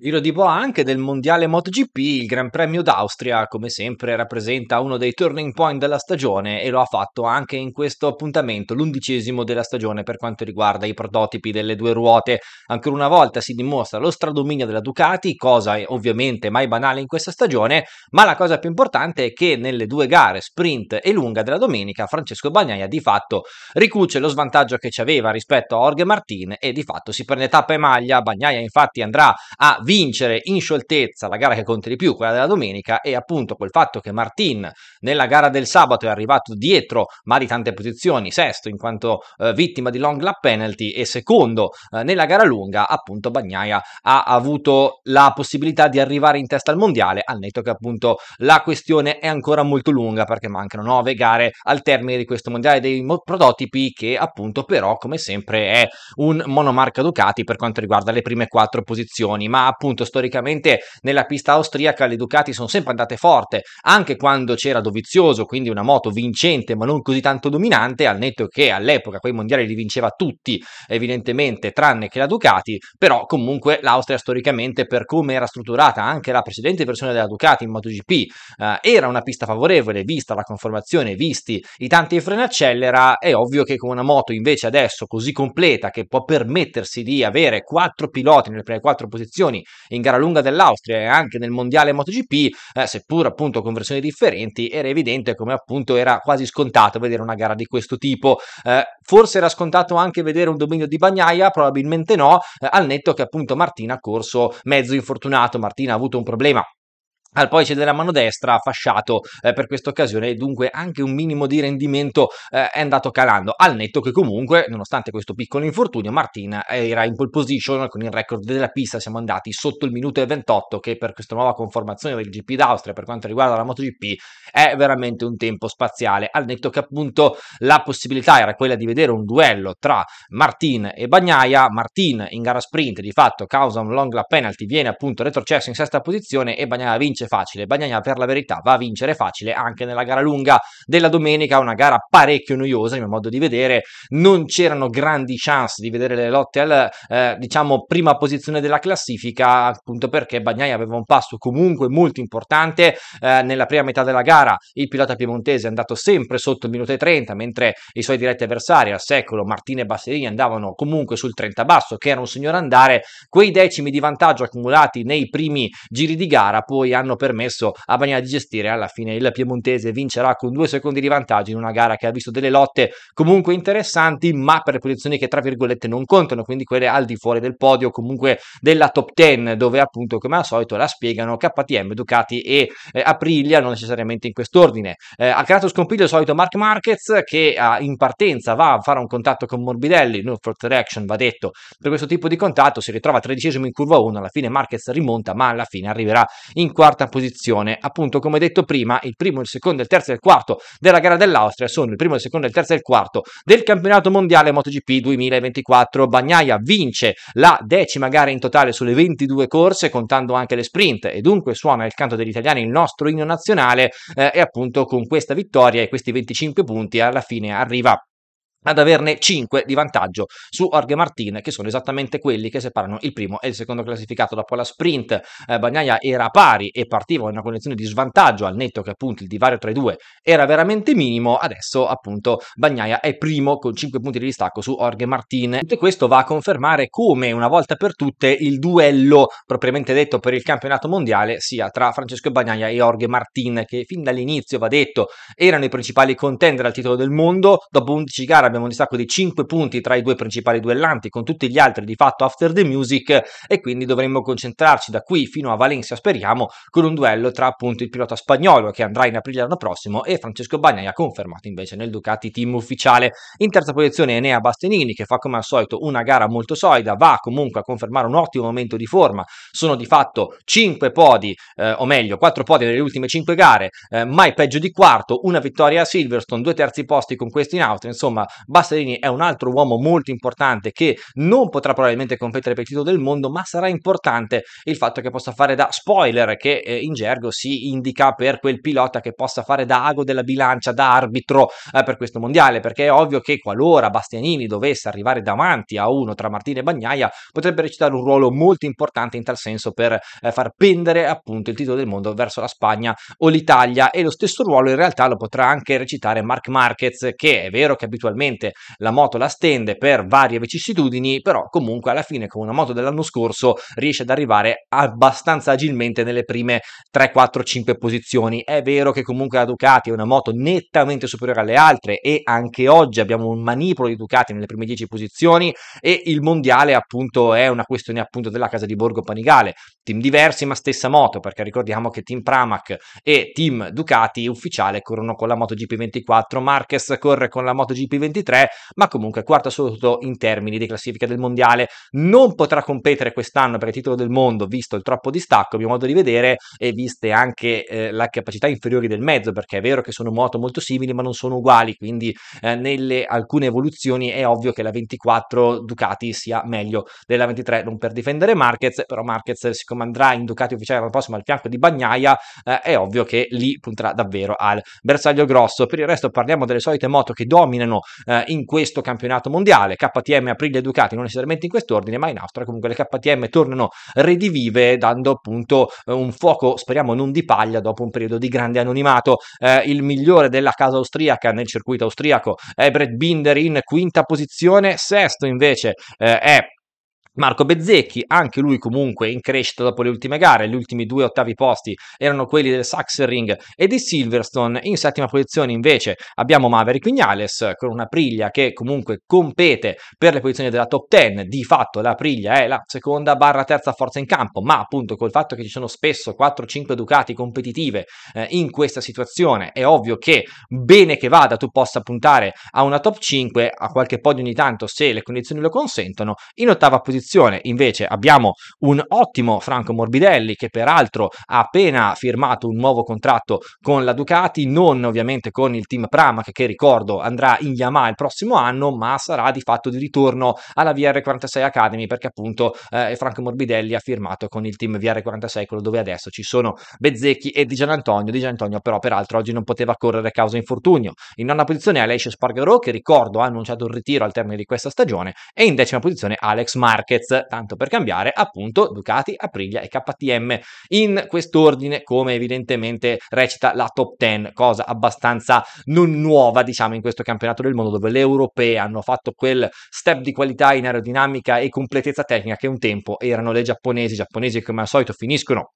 Giro di boa anche del mondiale MotoGP, il Gran Premio d'Austria come sempre rappresenta uno dei turning point della stagione e lo ha fatto anche in questo appuntamento, l'undicesimo della stagione per quanto riguarda i prototipi delle due ruote. Ancora una volta si dimostra lo stradominio della Ducati, cosa ovviamente mai banale in questa stagione, ma la cosa più importante è che nelle due gare, sprint e lunga della domenica, Francesco Bagnaia di fatto ricuce lo svantaggio che ci aveva rispetto a Jorge Martin e di fatto si prende tappa e maglia. Bagnaia infatti andrà a vincere in scioltezza la gara che conta di più, quella della domenica, e appunto col fatto che Martin nella gara del sabato è arrivato dietro, ma di tante posizioni, sesto in quanto eh, vittima di long lap penalty e secondo eh, nella gara lunga, appunto Bagnaia ha avuto la possibilità di arrivare in testa al mondiale, al netto che appunto la questione è ancora molto lunga perché mancano nove gare al termine di questo mondiale dei prototipi che appunto però come sempre è un monomarca Ducati per quanto riguarda le prime quattro posizioni, ma appunto storicamente nella pista austriaca le Ducati sono sempre andate forte, anche quando c'era Dovizioso, quindi una moto vincente ma non così tanto dominante, al netto che all'epoca quei mondiali li vinceva tutti, evidentemente, tranne che la Ducati, però comunque l'Austria storicamente per come era strutturata anche la precedente versione della Ducati in MotoGP eh, era una pista favorevole, vista la conformazione, visti i tanti freni accelera, è ovvio che con una moto invece adesso così completa che può permettersi di avere quattro piloti nelle prime quattro posizioni in gara lunga dell'Austria e anche nel mondiale MotoGP, eh, seppur appunto con versioni differenti, era evidente come appunto era quasi scontato vedere una gara di questo tipo. Eh, forse era scontato anche vedere un dominio di Bagnaia, probabilmente no, eh, al netto che appunto Martina ha corso mezzo infortunato, Martina ha avuto un problema al pollice della mano destra fasciato eh, per questa occasione e dunque anche un minimo di rendimento eh, è andato calando al netto che comunque nonostante questo piccolo infortunio Martin eh, era in pole position con il record della pista siamo andati sotto il minuto e 28 che per questa nuova conformazione del GP d'Austria per quanto riguarda la MotoGP è veramente un tempo spaziale al netto che appunto la possibilità era quella di vedere un duello tra Martin e Bagnaia Martin in gara sprint di fatto causa un long la penalty viene appunto retrocesso in sesta posizione e Bagnaia vince facile. Bagnaia per la verità va a vincere facile anche nella gara lunga della domenica, una gara parecchio noiosa, a mio modo di vedere, non c'erano grandi chance di vedere le lotte al eh, diciamo prima posizione della classifica, appunto perché Bagnaia aveva un passo comunque molto importante eh, nella prima metà della gara. Il pilota piemontese è andato sempre sotto il minuto e 30, mentre i suoi diretti avversari, al secolo Martine e Basserini, andavano comunque sul 30 basso, che era un signor andare. Quei decimi di vantaggio accumulati nei primi giri di gara poi hanno hanno permesso a Bagna di gestire. Alla fine il piemontese vincerà con due secondi di vantaggio in una gara che ha visto delle lotte comunque interessanti, ma per posizioni che tra virgolette non contano, quindi quelle al di fuori del podio, comunque della top 10, dove appunto come al solito la spiegano KTM, Ducati e eh, Aprilia, non necessariamente in quest'ordine. Eh, ha creato scompiglio il solito Mark Marquez che ah, in partenza va a fare un contatto con Morbidelli, no for traction va detto, per questo tipo di contatto si ritrova tredicesimo in curva 1, alla fine Marquez rimonta, ma alla fine arriverà in quarto quarta posizione. Appunto, come detto prima, il primo, il secondo, il terzo e il quarto della gara dell'Austria sono il primo, il secondo, il terzo e il quarto del campionato mondiale MotoGP 2024. Bagnaia vince la decima gara in totale sulle 22 corse, contando anche le sprint, e dunque suona il canto degli italiani il nostro inno nazionale. Eh, e appunto, con questa vittoria e questi 25 punti, alla fine arriva ad averne 5 di vantaggio su Jorge Martin, che sono esattamente quelli che separano il primo e il secondo classificato. Dopo la sprint, eh, Bagnaia era pari e partiva in una condizione di svantaggio, al netto che appunto il divario tra i due era veramente minimo. Adesso, appunto, Bagnaia è primo con 5 punti di distacco su Jorge Martin. Tutto questo va a confermare come una volta per tutte il duello propriamente detto per il campionato mondiale sia tra Francesco Bagnaia e Jorge Martin, che fin dall'inizio, va detto, erano i principali contender al titolo del mondo. Dopo 11 gare abbiamo abbiamo un distacco di 5 punti tra i due principali duellanti, con tutti gli altri di fatto after the music, e quindi dovremmo concentrarci da qui fino a Valencia, speriamo, con un duello tra appunto il pilota spagnolo che andrà in aprile l'anno prossimo e Francesco Bagnaia confermato invece nel Ducati team ufficiale. In terza posizione Enea Bastenini che fa come al solito una gara molto solida, va comunque a confermare un ottimo momento di forma, sono di fatto 5 podi, eh, o meglio 4 podi nelle ultime 5 gare, eh, mai peggio di quarto, una vittoria a Silverstone, due terzi posti con questi in auto, insomma Bastianini è un altro uomo molto importante che non potrà probabilmente competere per il titolo del mondo, ma sarà importante il fatto che possa fare da spoiler, che eh, in gergo si indica per quel pilota che possa fare da ago della bilancia, da arbitro eh, per questo mondiale, perché è ovvio che qualora Bastianini dovesse arrivare davanti a uno tra Martina e Bagnaia, potrebbe recitare un ruolo molto importante in tal senso per eh, far pendere appunto il titolo del mondo verso la Spagna o l'Italia e lo stesso ruolo in realtà lo potrà anche recitare Mark Marquez, che è vero che abitualmente ovviamente la moto la stende per varie vicissitudini, però comunque alla fine con una moto dell'anno scorso riesce ad arrivare abbastanza agilmente nelle prime 3, 4, 5 posizioni. È vero che comunque la Ducati è una moto nettamente superiore alle altre e anche oggi abbiamo un manipolo di Ducati nelle prime 10 posizioni e il mondiale appunto è una questione appunto della casa di Borgo Panigale, team diversi ma stessa moto perché ricordiamo che team Pramac e team Ducati ufficiale corrono con la moto gp 24, Marquez corre con la moto gp 24 2023, ma comunque quarto assoluto in termini di classifica del mondiale. Non potrà competere quest'anno per il titolo del mondo, visto il troppo distacco, a mio modo di vedere, e viste anche eh, la capacità inferiori del mezzo, perché è vero che sono moto molto simili, ma non sono uguali, quindi eh, nelle alcune evoluzioni è ovvio che la 24 Ducati sia meglio della 23, non per difendere Marquez, però Marquez siccome andrà in Ducati ufficiale l'anno prossimo al fianco di Bagnaia, eh, è ovvio che lì punterà davvero al bersaglio grosso. Per il resto parliamo delle solite moto che dominano eh, in questo campionato mondiale. KTM, Aprilia e Ducati, non necessariamente in quest'ordine, ma in Austria comunque le KTM tornano redivive, dando appunto eh, un fuoco, speriamo non di paglia, dopo un periodo di grande anonimato. Eh, il migliore della casa austriaca nel circuito austriaco è Brett Binder in quinta posizione, sesto invece eh, è Marco Bezzecchi, anche lui comunque in crescita dopo le ultime gare, gli ultimi due ottavi posti erano quelli del Saxering e di Silverstone, in settima posizione invece abbiamo Maverick Vignales con una Priglia che comunque compete per le posizioni della top 10, di fatto la Priglia è la seconda barra terza forza in campo, ma appunto col fatto che ci sono spesso 4-5 Ducati competitive eh, in questa situazione è ovvio che bene che vada tu possa puntare a una top 5, a qualche podio ogni tanto se le condizioni lo consentono, in ottava posizione posizione. Invece abbiamo un ottimo Franco Morbidelli che peraltro ha appena firmato un nuovo contratto con la Ducati, non ovviamente con il team Pramac che ricordo andrà in Yamaha il prossimo anno, ma sarà di fatto di ritorno alla VR46 Academy perché appunto eh, Franco Morbidelli ha firmato con il team VR46, quello dove adesso ci sono Bezzecchi e Di Gian Antonio. Di Gian Antonio però peraltro oggi non poteva correre a causa infortunio. In nona posizione Alessio Spargarò che ricordo ha annunciato il ritiro al termine di questa stagione e in decima posizione Alex Marquez Marquez, tanto per cambiare, appunto Ducati, Aprilia e KTM, in quest'ordine come evidentemente recita la top 10, cosa abbastanza non nuova diciamo in questo campionato del mondo dove le europee hanno fatto quel step di qualità in aerodinamica e completezza tecnica che un tempo erano le giapponesi, giapponesi che come al solito finiscono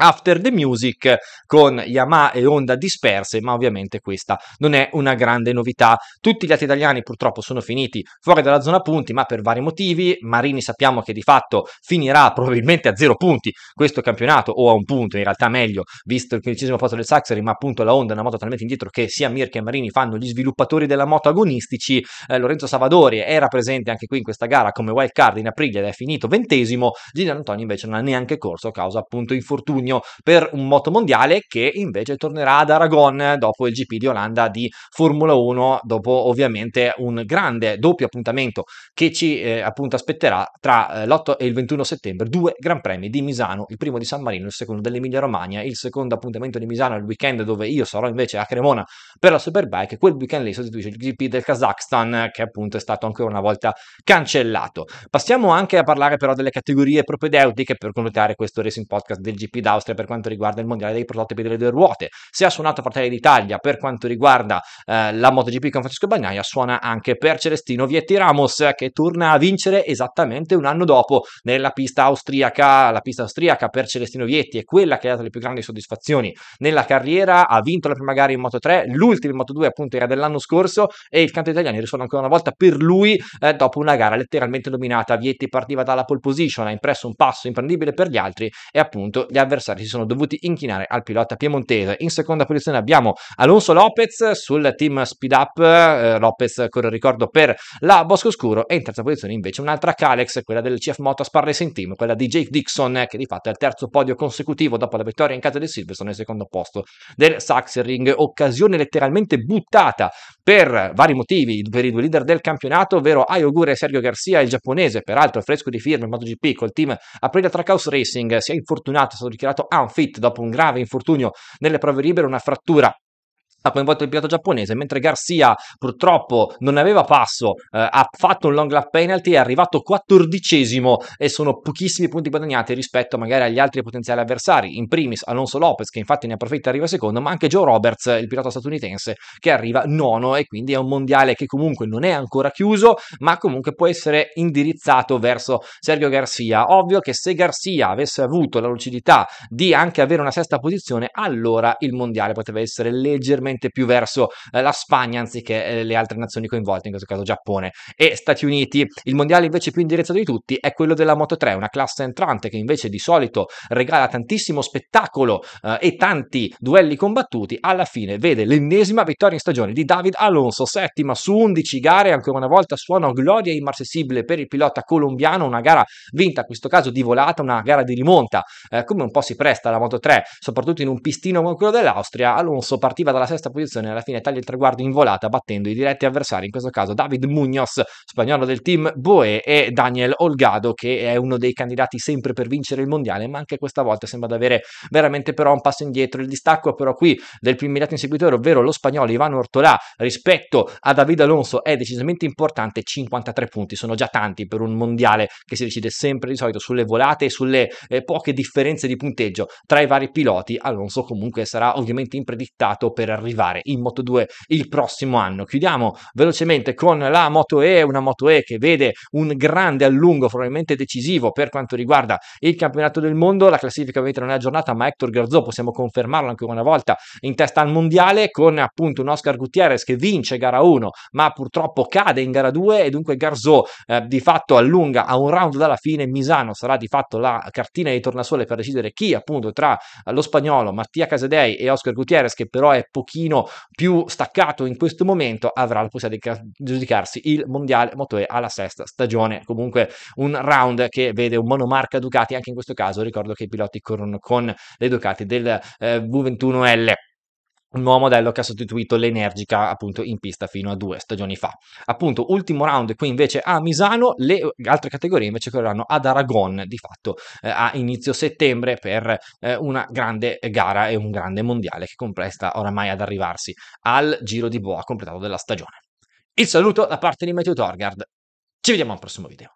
After the Music con Yamaha e Honda disperse, ma ovviamente questa non è una grande novità. Tutti gli altri italiani purtroppo sono finiti fuori dalla zona punti, ma per vari motivi. Marini sappiamo che di fatto finirà probabilmente a zero punti questo campionato, o a un punto, in realtà meglio, visto il quindicesimo posto del Saxari, ma appunto la Honda è una moto talmente indietro che sia Mir che Marini fanno gli sviluppatori della moto agonistici. Eh, Lorenzo Savadori era presente anche qui in questa gara come wild card in aprile ed è finito ventesimo. Gino Antonio invece non ha neanche corso a causa appunto infortuni impegno per un moto mondiale che invece tornerà ad Aragon dopo il GP di Olanda di Formula 1, dopo ovviamente un grande doppio appuntamento che ci eh, appunto aspetterà tra eh, l'8 e il 21 settembre, due Gran Premi di Misano, il primo di San Marino, il secondo dell'Emilia Romagna, il secondo appuntamento di Misano il weekend dove io sarò invece a Cremona per la Superbike, quel weekend lì sostituisce il GP del Kazakhstan che appunto è stato ancora una volta cancellato. Passiamo anche a parlare però delle categorie propedeutiche per connotare questo Racing Podcast del GP d'Austria dell'Austria per quanto riguarda il mondiale dei prototipi delle due ruote. Se ha suonato Fratelli d'Italia per quanto riguarda eh, la MotoGP con Francesco Bagnaia, suona anche per Celestino Vietti Ramos che torna a vincere esattamente un anno dopo nella pista austriaca. La pista austriaca per Celestino Vietti è quella che ha dato le più grandi soddisfazioni nella carriera, ha vinto la prima gara in Moto 3, l'ultima in Moto 2 appunto era dell'anno scorso e il canto italiano risuona ancora una volta per lui eh, dopo una gara letteralmente dominata. Vietti partiva dalla pole position, ha impresso un passo imprendibile per gli altri e appunto gli avversari corsa si sono dovuti inchinare al pilota piemontese. In seconda posizione abbiamo Alonso Lopez sul team Speed Up, eh, Lopez corre ricordo per la Bosco Scuro e in terza posizione invece un'altra Calex, quella del CF Motos Racing Team, quella di Jake Dixon che di fatto è al terzo podio consecutivo dopo la vittoria in casa del Silverstone e il secondo posto del Saxering, occasione letteralmente buttata per vari motivi per i due leader del campionato, ovvero Ayogure e Sergio Garcia, il giapponese, peraltro fresco di firma in MotoGP col team Aprilia Trackhouse Racing, si è infortunato, è stato dichiarato unfit dopo un grave infortunio nelle prove libere, una frattura ha coinvolto il pilota giapponese, mentre Garcia purtroppo non aveva passo, eh, ha fatto un long lap penalty, è arrivato quattordicesimo e sono pochissimi punti guadagnati rispetto magari agli altri potenziali avversari, in primis Alonso Lopez che infatti ne approfitta e arriva secondo, ma anche Joe Roberts, il pilota statunitense, che arriva nono e quindi è un mondiale che comunque non è ancora chiuso, ma comunque può essere indirizzato verso Sergio Garcia. Ovvio che se Garcia avesse avuto la lucidità di anche avere una sesta posizione, allora il mondiale poteva essere leggermente tenente più verso eh, la Spagna anziché eh, le altre nazioni coinvolte, in questo caso Giappone e Stati Uniti. Il mondiale invece più indirizzato di tutti è quello della Moto 3, una classe entrante che invece di solito regala tantissimo spettacolo eh, e tanti duelli combattuti, alla fine vede l'ennesima vittoria in stagione di David Alonso, settima su 11 gare, ancora una volta suona gloria immarcessibile per il pilota colombiano, una gara vinta, in questo caso di volata, una gara di rimonta, eh, come un po' si presta la Moto 3, soprattutto in un pistino come quello dell'Austria, Alonso partiva dalla sesta sesta posizione alla fine taglia il traguardo in volata battendo i diretti avversari, in questo caso David Munoz, spagnolo del team Boe e Daniel Olgado che è uno dei candidati sempre per vincere il mondiale, ma anche questa volta sembra di avere veramente però un passo indietro, il distacco però qui del più immediato inseguitore, ovvero lo spagnolo Ivano Ortolà rispetto a David Alonso è decisamente importante, 53 punti sono già tanti per un mondiale che si decide sempre di solito sulle volate e sulle eh, poche differenze di punteggio tra i vari piloti, Alonso comunque sarà ovviamente impredittato per arrivare arrivare in Moto 2 il prossimo anno. Chiudiamo velocemente con la Moto E, una Moto E che vede un grande allungo probabilmente decisivo per quanto riguarda il campionato del mondo, la classifica ovviamente non è aggiornata, ma Hector Garzò possiamo confermarlo ancora una volta in testa al mondiale con appunto un Oscar Gutierrez che vince gara 1, ma purtroppo cade in gara 2 e dunque Garzò eh, di fatto allunga a un round dalla fine, Misano sarà di fatto la cartina di tornasole per decidere chi appunto tra lo spagnolo Mattia Casadei e Oscar Gutierrez che però è pochino pochino più staccato in questo momento avrà la possibilità di giudicarsi il mondiale motore alla sesta stagione. Comunque un round che vede un monomarca Ducati, anche in questo caso ricordo che i piloti corrono con le Ducati del eh, V21L un nuovo modello che ha sostituito l'energica appunto in pista fino a due stagioni fa. Appunto, ultimo round qui invece a Misano, le altre categorie invece correranno ad Aragon di fatto eh, a inizio settembre per eh, una grande gara e un grande mondiale che completa oramai ad arrivarsi al Giro di Boa completato della stagione. Il saluto da parte di Matteo Torgard, ci vediamo al prossimo video.